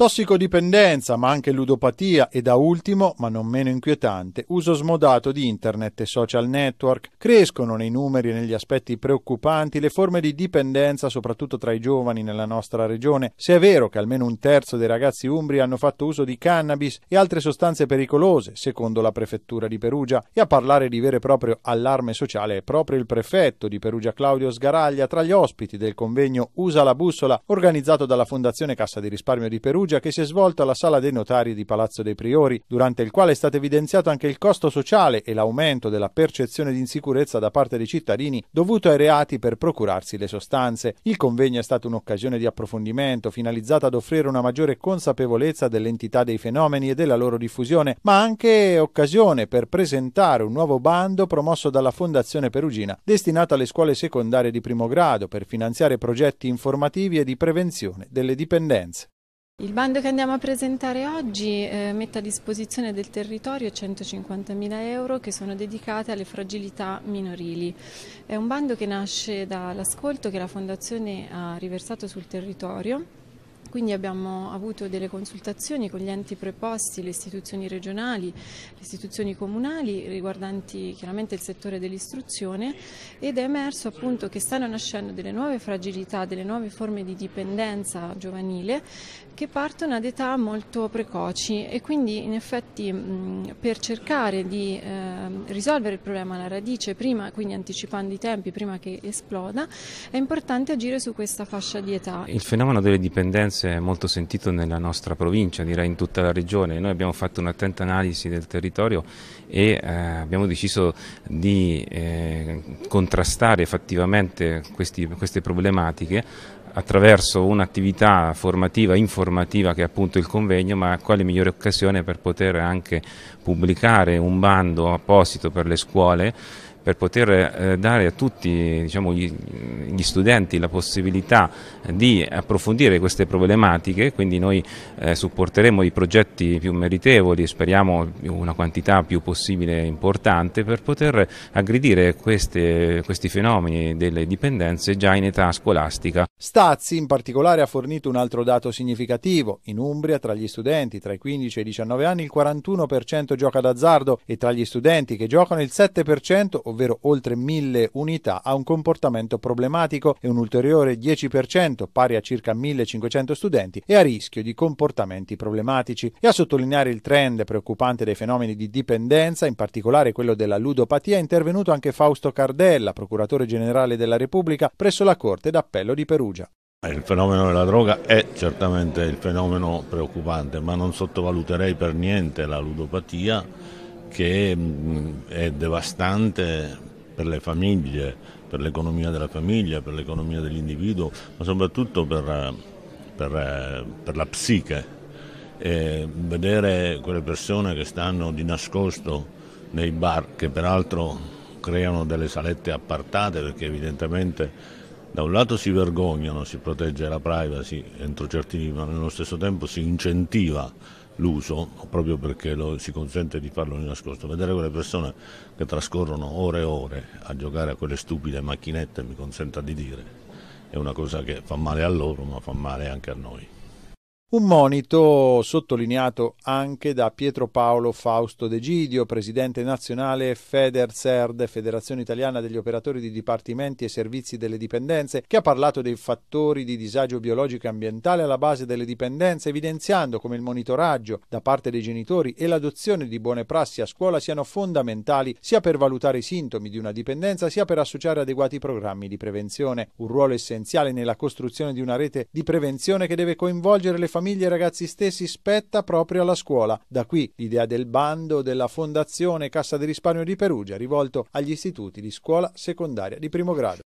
tossicodipendenza, ma anche ludopatia e da ultimo, ma non meno inquietante, uso smodato di internet e social network. Crescono nei numeri e negli aspetti preoccupanti le forme di dipendenza, soprattutto tra i giovani nella nostra regione. Se è vero che almeno un terzo dei ragazzi umbri hanno fatto uso di cannabis e altre sostanze pericolose, secondo la prefettura di Perugia, e a parlare di vero e proprio allarme sociale è proprio il prefetto di Perugia Claudio Sgaraglia tra gli ospiti del convegno Usa la bussola organizzato dalla Fondazione Cassa di Risparmio di Perugia Perugia che si è svolto alla Sala dei Notari di Palazzo dei Priori, durante il quale è stato evidenziato anche il costo sociale e l'aumento della percezione di insicurezza da parte dei cittadini dovuto ai reati per procurarsi le sostanze. Il convegno è stato un'occasione di approfondimento finalizzata ad offrire una maggiore consapevolezza dell'entità dei fenomeni e della loro diffusione, ma anche occasione per presentare un nuovo bando promosso dalla Fondazione Perugina destinato alle scuole secondarie di primo grado per finanziare progetti informativi e di prevenzione delle dipendenze. Il bando che andiamo a presentare oggi eh, mette a disposizione del territorio 150.000 euro che sono dedicate alle fragilità minorili. È un bando che nasce dall'ascolto che la Fondazione ha riversato sul territorio quindi abbiamo avuto delle consultazioni con gli enti preposti, le istituzioni regionali, le istituzioni comunali riguardanti chiaramente il settore dell'istruzione ed è emerso appunto che stanno nascendo delle nuove fragilità, delle nuove forme di dipendenza giovanile che partono ad età molto precoci e quindi in effetti per cercare di ehm, risolvere il problema alla radice prima, quindi anticipando i tempi prima che esploda, è importante agire su questa fascia di età. Il fenomeno delle dipendenze si è molto sentito nella nostra provincia, direi in tutta la regione. Noi abbiamo fatto un'attenta analisi del territorio e eh, abbiamo deciso di eh, contrastare effettivamente questi, queste problematiche attraverso un'attività formativa, informativa che è appunto il convegno, ma quale migliore occasione per poter anche pubblicare un bando apposito per le scuole per poter eh, dare a tutti diciamo, gli, studenti la possibilità di approfondire queste problematiche, quindi noi eh, supporteremo i progetti più meritevoli e speriamo una quantità più possibile importante per poter aggredire queste, questi fenomeni delle dipendenze già in età scolastica. Stazzi in particolare ha fornito un altro dato significativo. In Umbria tra gli studenti tra i 15 e i 19 anni il 41% gioca d'azzardo e tra gli studenti che giocano il 7% ovvero oltre 1000 unità, ha un comportamento problematico e un ulteriore 10%, pari a circa 1500 studenti, è a rischio di comportamenti problematici. E a sottolineare il trend preoccupante dei fenomeni di dipendenza, in particolare quello della ludopatia, è intervenuto anche Fausto Cardella, procuratore generale della Repubblica, presso la Corte d'Appello di Perugia. Il fenomeno della droga è certamente il fenomeno preoccupante, ma non sottovaluterei per niente la ludopatia che mm, è devastante per le famiglie, per l'economia della famiglia, per l'economia dell'individuo, ma soprattutto per, eh, per, eh, per la psiche. E vedere quelle persone che stanno di nascosto nei bar, che peraltro creano delle salette appartate perché evidentemente da un lato si vergognano, si protegge la privacy entro certi limiti, ma nello stesso tempo si incentiva l'uso, proprio perché lo, si consente di farlo di nascosto. Vedere quelle persone che trascorrono ore e ore a giocare a quelle stupide macchinette, mi consenta di dire, è una cosa che fa male a loro ma fa male anche a noi. Un monito sottolineato anche da Pietro Paolo Fausto Degidio, presidente nazionale feder Federazione Italiana degli Operatori di Dipartimenti e Servizi delle Dipendenze, che ha parlato dei fattori di disagio biologico e ambientale alla base delle dipendenze, evidenziando come il monitoraggio da parte dei genitori e l'adozione di buone prassi a scuola siano fondamentali sia per valutare i sintomi di una dipendenza sia per associare adeguati programmi di prevenzione. Un ruolo essenziale nella costruzione di una rete di prevenzione che deve coinvolgere le famiglie famiglie e ragazzi stessi spetta proprio alla scuola. Da qui l'idea del bando della Fondazione Cassa di Risparmio di Perugia rivolto agli istituti di scuola secondaria di primo grado.